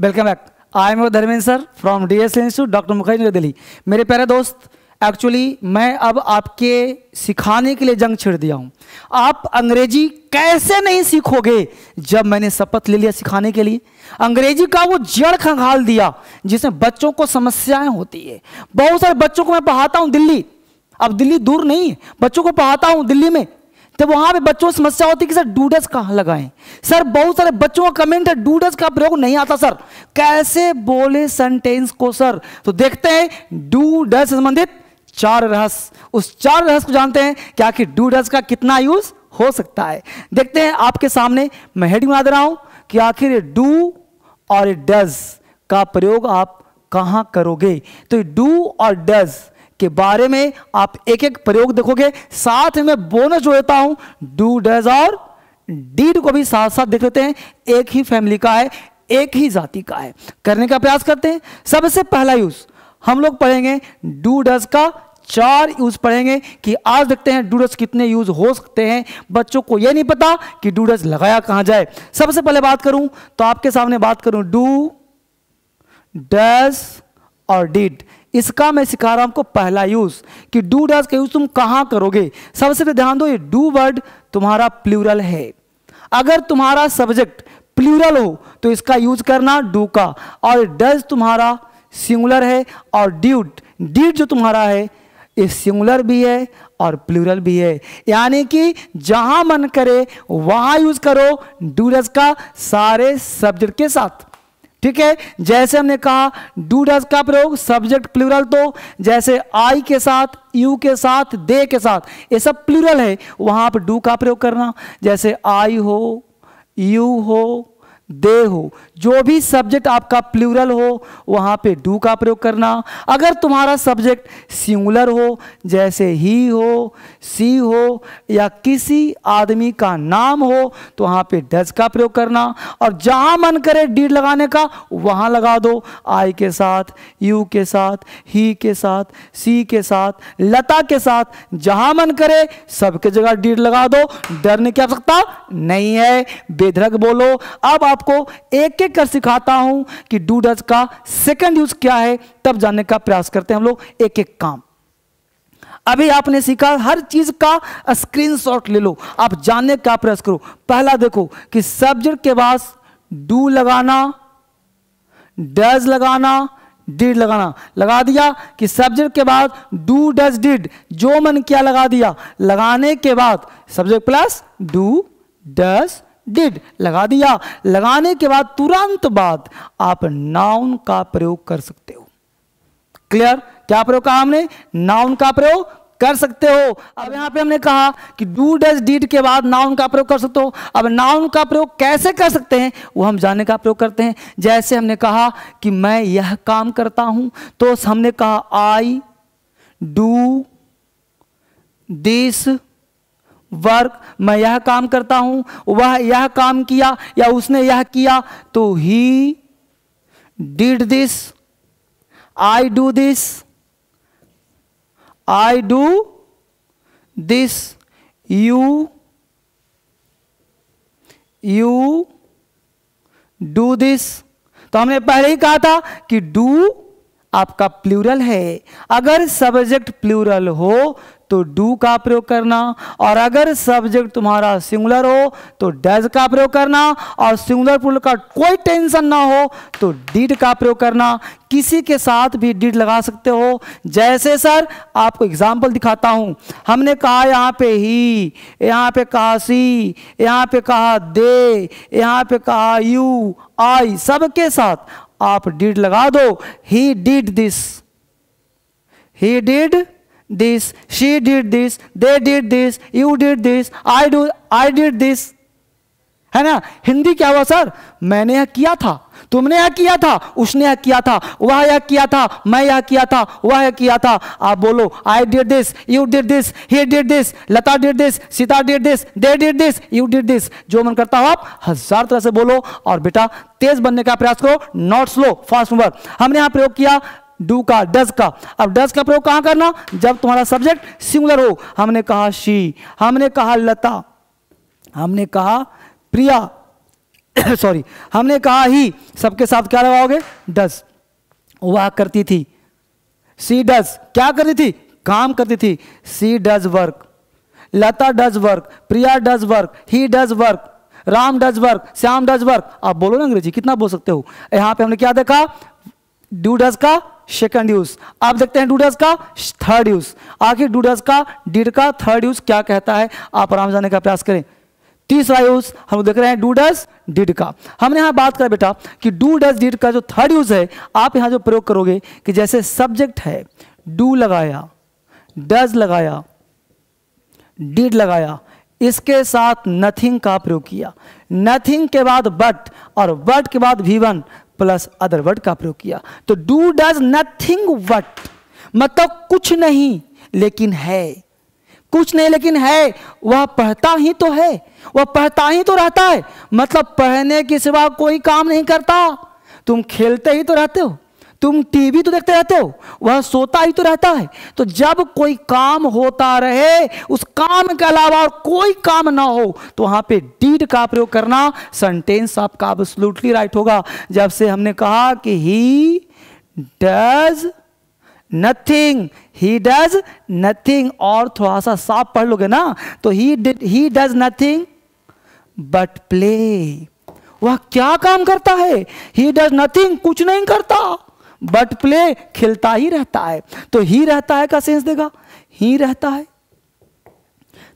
Welcome back I am Dharmendra sir from D S institute doctor Mukherjee नई दिल्ली मेरे प्यारे दोस्त एक्चुअली मैं अब आपके सिखाने के लिए जंग छिड़ दिया हूँ आप अंग्रेजी कैसे नहीं सीखोगे जब मैंने शपथ ले लिया सिखाने के लिए अंग्रेजी का वो जड़ खंगाल दिया जिसमें बच्चों को समस्याएं होती है बहुत सारे बच्चों को मैं पढ़ाता हूँ दिल्ली अब दिल्ली दूर नहीं है बच्चों को पढ़ाता हूँ दिल्ली में जब तो वहां पे बच्चों समस्या होती है कि सर डूडस कहाँ लगाएं सर बहुत सारे बच्चों का कमेंट है डूडस का प्रयोग नहीं आता सर कैसे बोले सेंटेंस को सर तो देखते हैं डूडस संबंधित चार रहस्य उस चार रहस्य को जानते हैं क्या कि डूडस का कितना यूज हो सकता है देखते हैं आपके सामने मैं हेडिंग बना दे रहा हूं कि आखिर ये डू और डज का प्रयोग आप कहां करोगे तो डू और डज के बारे में आप एक एक प्रयोग देखोगे साथ में बोनस जो देता हूं डू डज और डीड को भी साथ साथ देख लेते हैं एक ही फैमिली का है एक ही जाति का है करने का प्रयास करते हैं सबसे पहला यूज हम लोग पढ़ेंगे डू डज का चार यूज पढ़ेंगे कि आज देखते हैं डूडस कितने यूज हो सकते हैं बच्चों को यह नहीं पता कि डूडस लगाया कहां जाए सबसे पहले बात करूं तो आपके सामने बात करूं डू डस और डिड इसका मैं सिखा रहा हूं आपको पहला यूज़ कि डू डज का यूज़ तुम कहां करोगे सबसे पहले ध्यान दो ये डू वर्ड तुम्हारा प्लूरल है अगर तुम्हारा सब्जेक्ट प्लूरल हो तो इसका यूज करना डू का और डज तुम्हारा सिंगुलर है और ड्यूट डीड जो तुम्हारा है ये सिंगुलर भी है और प्लूरल भी है यानी कि जहां मन करे वहां यूज करो डूरस का सारे सब्जेक्ट के साथ ठीक है जैसे हमने कहा डू डज का प्रयोग सब्जेक्ट प्लूरल तो जैसे आई के साथ यू के साथ दे के साथ ये सब प्लूरल है वहां पर डू का प्रयोग करना जैसे आई हो यू हो दे हो जो भी सब्जेक्ट आपका प्लूरल हो वहाँ पे डू का प्रयोग करना अगर तुम्हारा सब्जेक्ट सिंगुलर हो जैसे ही हो सी हो या किसी आदमी का नाम हो तो वहाँ पे डज का प्रयोग करना और जहाँ मन करे डीड लगाने का वहाँ लगा दो आई के साथ यू के साथ ही के साथ सी के साथ लता के साथ जहाँ मन करे सबके जगह डीड लगा दो डरने की आवश्यकता नहीं है बेधरक बोलो अब आप आपको एक एक कर सिखाता हूं कि डू डज का सेकंड यूज क्या है तब जानने का प्रयास करते हैं हम लोग एक एक काम अभी आपने सीखा हर चीज का स्क्रीनशॉट ले लो आप जानने का प्रयास करो पहला देखो कि सब्जेक्ट के पास डू लगाना डज लगाना डिड लगाना लगा दिया कि सब्जेक्ट के बाद डू डज डिड जो मन क्या लगा दिया लगाने के बाद subject plus do does did लगा दिया लगाने के बाद तुरंत बाद आप नाउन का प्रयोग कर सकते हो क्लियर क्या प्रयोग कहा हमने नाउन का प्रयोग कर सकते हो अब यहां पे हमने कहा कि डू डज डीड के बाद नाउन का प्रयोग कर सकते हो अब नाउन का प्रयोग कैसे कर सकते हैं वो हम जाने का प्रयोग करते हैं जैसे हमने कहा कि मैं यह काम करता हूं तो हमने कहा आई डू दिस वर्क मैं यह काम करता हूं वह यह काम किया या उसने यह किया तो he did this I do this I do this you you do this तो हमने पहले ही कहा था कि डू आपका प्लूरल है अगर सब्जेक्ट प्लूरल हो तो डू का प्रयोग करना और अगर सब्जेक्ट तुम्हारा सिंगुलर हो तो डज का प्रयोग करना और सिंगुलर प्लूरल का कोई टेंशन ना हो तो डिड का प्रयोग करना किसी के साथ भी डीड लगा सकते हो जैसे सर आपको एग्जाम्पल दिखाता हूं हमने कहा यहाँ पे ही यहाँ पे कहा सी यहाँ पे कहा दे यहाँ पे कहा यू आई सबके साथ आप डीड लगा दो he did this he did this she did this they did this you did this I do I did this है ना हिंदी क्या हुआ सर मैंने यह किया था तुमने यह किया था उसने यह किया था वह यह किया था मैं यह किया था वह यह किया था आप बोलो I did this you did this he did this Lata did this Sita did this they did this you did this जो मन करता हो आप हजार तरह से बोलो और बेटा तेज बनने का प्रयास करो नॉट स्लो फास्ट मूवर हमने यहां प्रयोग किया डू का डज का अब डज का प्रयोग कहां करना जब तुम्हारा सब्जेक्ट सिंगुलर हो हमने कहा शी हमने कहा लता हमने कहा प्रिया सॉरी हमने कहा ही सबके साथ क्या लगाओगे डस वह करती थी सी डज क्या करती थी काम करती थी she does work Lata does work Priya does work he does work Ram does work Shyam does work आप बोलो ना अंग्रेजी कितना बोल सकते हो यहां पे हमने क्या देखा डू डज का सेकंड यूज आप देखते हैं डूडस का थर्ड यूज आखिर डूडस का डीड का थर्ड यूज क्या कहता है आप आराम जाने का प्रयास करें तीसरा यूज हम देख रहे हैं डू डस डिड का हमने यहां बात करा बेटा कि डू डस डिड का जो थर्ड यूज है आप यहां जो प्रयोग करोगे कि जैसे सब्जेक्ट है डू लगाया डज लगाया डिड लगाया इसके साथ नथिंग का प्रयोग किया नथिंग के बाद बट और बट के बाद भी वन प्लस अदर वर्ड का प्रयोग किया तो डू डज नथिंग वट मतलब कुछ नहीं लेकिन है कुछ नहीं लेकिन है वह पढ़ता ही तो है वह पढ़ता ही तो रहता है मतलब पढ़ने के सिवा कोई काम नहीं करता तुम खेलते ही तो रहते हो तुम टीवी तो देखते रहते हो वह सोता ही तो रहता है तो जब कोई काम होता रहे उस काम के अलावा और कोई काम ना हो तो वहां पे डीड का प्रयोग करना सेंटेंस आपका एब्सोल्युटली राइट होगा जब से हमने कहा कि he does nothing he does nothing और थोड़ा सा साफ पढ़ लोगे ना तो he he does nothing but play वह क्या काम करता है ही डज नथिंग कुछ नहीं करता बट प्ले खेलता ही रहता है तो ही रहता है का सेंस देगा ही रहता है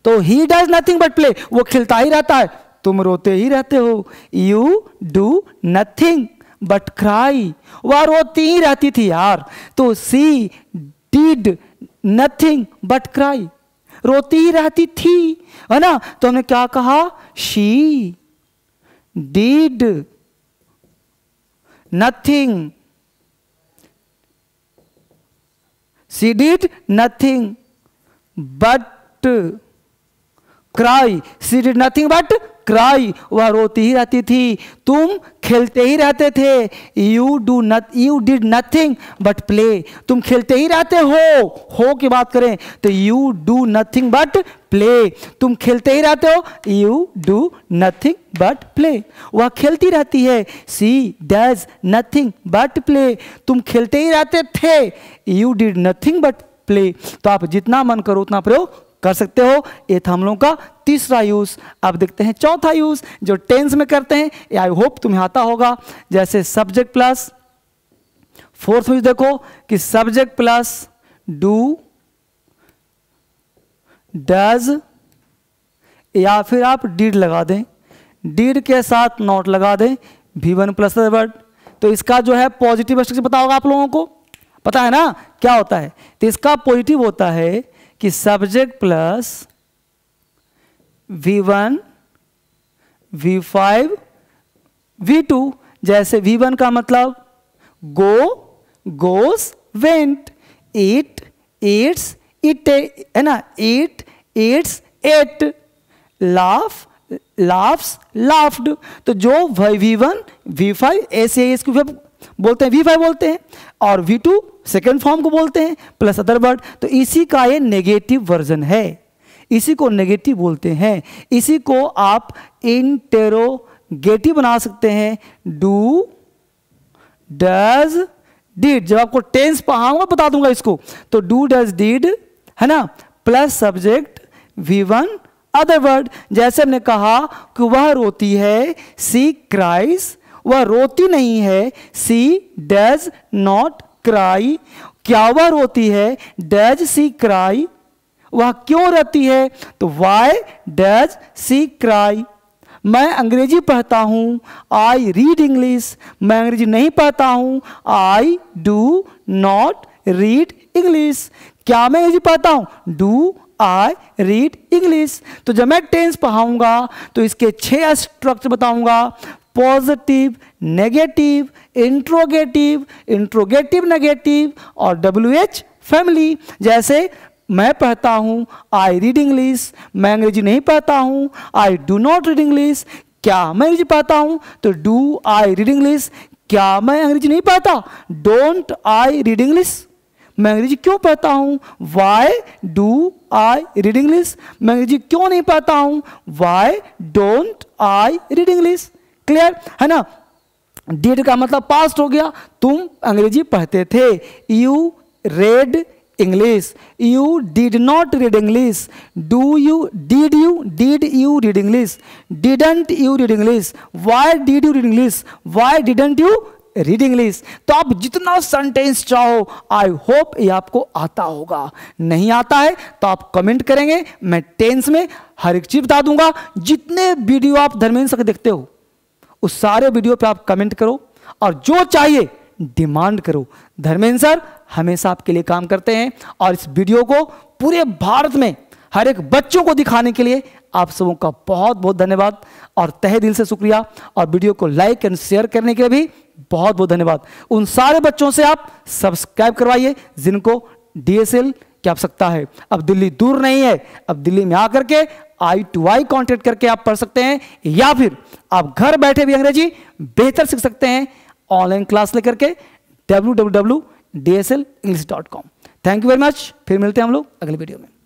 तो he does nothing but play वो खेलता ही रहता है तुम रोते ही रहते हो you do nothing but cry वह रोती ही रहती थी यार तो she did nothing but cry रोती ही रहती थी है ना तो हमने क्या कहा she did nothing she did nothing but cry she did nothing but cry वह रोती ही रहती थी तुम खेलते ही रहते थे यू डू नथ you did nothing but play तुम खेलते ही रहते हो हो की बात करें तो you do nothing but play तुम खेलते ही रहते हो you do nothing but play वह खेलती रहती है she does nothing but play तुम खेलते ही रहते थे you did nothing but play तो आप जितना मन करो उतना प्रयोग कर सकते हो ये था हम लोगों का तीसरा यूज़ अब देखते हैं चौथा यूज़ जो टेंस में करते हैं ये आई होप तुम्हें आता होगा जैसे सब्जेक्ट प्लस फोर्थ यूज देखो कि सब्जेक्ट प्लस डू डज या फिर आप डीड लगा दें डीड के साथ नॉट लगा दें भी वन प्लस वर्ड तो इसका जो है पॉजिटिव स्ट्रक्चर पता होगा आप लोगों को पता है ना क्या होता है तो इसका पॉजिटिव होता है कि subject plus V one V five V two जैसे वी वन का मतलब go goes went eat eats eat है ना eat eats ate laugh laughs laughed तो जो वी वन वी फाइव ऐसे इसको बोलते हैं वी फाइव बोलते हैं और वी टू सेकेंड फॉर्म को बोलते हैं प्लस अदर वर्ड तो इसी का ये नेगेटिव वर्जन है इसी को नेगेटिव बोलते हैं इसी को आप इंटेरोगेटिव बना सकते हैं डू डज डीड जब आपको टेंस पढ़ाऊंगा बता दूंगा इसको तो डू डज डीड है ना plus subject V one other word जैसे हमने कहा कि वह रोती है सी क्राइस्ट वह रोती नहीं है सी डज नॉट क्राई क्या वह रोती है डज सी क्राई वह क्यों रहती है तो वाई डज सी क्राई मैं अंग्रेजी पढ़ता हूँ आई रीड इंग्लिश मैं अंग्रेजी नहीं पढ़ता हूँ I do not read English क्या मैं अंग्रेजी पढ़ता हूँ डू आई रीड इंग्लिश तो जब मैं टेंस पढ़ाऊँगा तो इसके छः स्ट्रक्चर बताऊँगा positive negative interrogative interrogative negative और डब्ल्यू एच फैमिली जैसे मैं पढ़ता हूँ आई रीड इंग्लिश मैं अंग्रेजी नहीं पढ़ता हूँ I do not read English क्या मैं अंग्रेजी पढ़ता हूँ तो डू आई रीड इंग्लिश क्या मैं अंग्रेजी नहीं पढ़ता डोंट आई रीड इंग्लिश मैं अंग्रेजी क्यों पढ़ता हूँ why do I read English मैं अंग्रेजी क्यों नहीं पढ़ता हूँ why don't I read English clear है ना डिड का मतलब पास्ट हो गया तुम अंग्रेजी पढ़ते थे you read English You did not read English do you Did you? Did you read English Didn't you read English why did you read English why didn't you read English तो आप जितना sentence चाहो I hope ये आपको आता होगा नहीं आता है तो आप कमेंट करेंगे मैं टेंस में हर एक चीज बता दूंगा जितने वीडियो आप धर्मेंद्र सर देखते हो उस सारे वीडियो पे आप कमेंट करो और जो चाहिए डिमांड करो धर्मेंद्र सर हमेशा आपके लिए काम करते हैं और इस वीडियो को पूरे भारत में हर एक बच्चों को दिखाने के लिए आप सबों का बहुत बहुत धन्यवाद और तहे दिल से शुक्रिया और वीडियो को लाइक एंड शेयर करने के लिए भी बहुत बहुत धन्यवाद उन सारे बच्चों से आप सब्सक्राइब करवाइए जिनको डीएसएल क्या आप सकता है अब दिल्ली दूर नहीं है अब दिल्ली में आकर के आई टू आई कॉन्टेक्ट करके आप पढ़ सकते हैं या फिर आप घर बैठे भी अंग्रेजी बेहतर सीख सकते हैं ऑनलाइन क्लास लेकर के W W W D S L English dot com thank you very much फिर मिलते हैं हम लोग अगले वीडियो में